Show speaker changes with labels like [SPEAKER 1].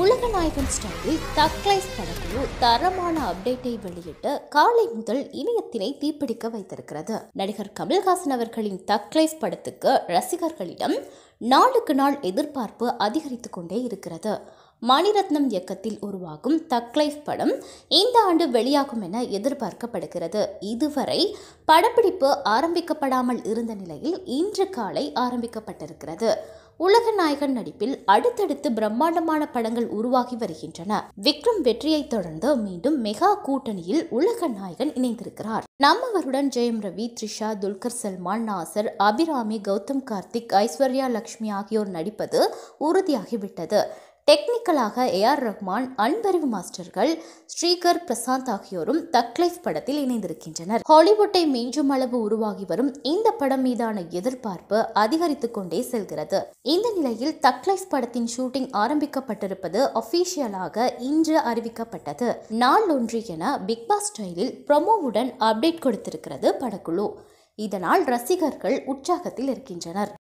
[SPEAKER 1] உலக நாயகன் ஸ்டைலில் தக்லைஸ் படக்குழு தரமான அப்டேட்டை வெளியிட்டு காலை முதல் இணையத்தினை தீப்பிடிக்க வைத்திருக்கிறது நடிகர் கமல்ஹாசன் அவர்களின் தக்லைஸ் படத்துக்கு ரசிகர்களிடம் நாளுக்கு நாள் எதிர்பார்ப்பு அதிகரித்து கொண்டே இருக்கிறது மணிரத்னம் இயக்கத்தில் உருவாகும் தக்லைஃப் படம் இந்த ஆண்டு வெளியாகும் என எதிர்பார்க்கப்படுகிறது இதுவரை படப்பிடிப்பு ஆரம்பிக்கப்படாமல் இருந்த நிலையில் இன்று காலை ஆரம்பிக்கப்பட்டிருக்கிறது உலக நாயகன் நடிப்பில் அடுத்தடுத்து பிரம்மாண்டமான படங்கள் உருவாகி வருகின்றன விக்ரம் வெற்றியை தொடர்ந்து மீண்டும் மெகா கூட்டணியில் உலக நாயகன் இணைந்திருக்கிறார் நம்மவருடன் ஜெயம் ரவி த்ரிஷா துல்கர் சல்மான் நாசர் அபிராமி கௌதம் கார்த்திக் ஐஸ்வர்யா லக்ஷ்மி ஆகியோர் நடிப்பது உறுதியாகிவிட்டது டெக்னிக்கலாக ஏஆர் ரஹ்மான் அன்பறிவு மாஸ்டர்கள் ஸ்ரீகர் பிரசாந்த் ஆகியோரும் தக் லைஃப் படத்தில் இணைந்திருக்கின்றனர் ஹாலிவுட்டை மிஞ்சும் அளவு உருவாகி வரும் இந்த படம் மீதான எதிர்பார்ப்பு அதிகரித்து கொண்டே செல்கிறது இந்த நிலையில் தக் லைஃப் படத்தின் ஷூட்டிங் ஆரம்பிக்கப்பட்டிருப்பது அபிஷியலாக இன்று அறிவிக்கப்பட்டது நாள் ஒன்று என பிக்பாஸ் ஸ்டைலில் ப்ரொமோவுடன் அப்டேட் கொடுத்திருக்கிறது படக்குழு இதனால் ரசிகர்கள் உற்சாகத்தில் இருக்கின்றனர்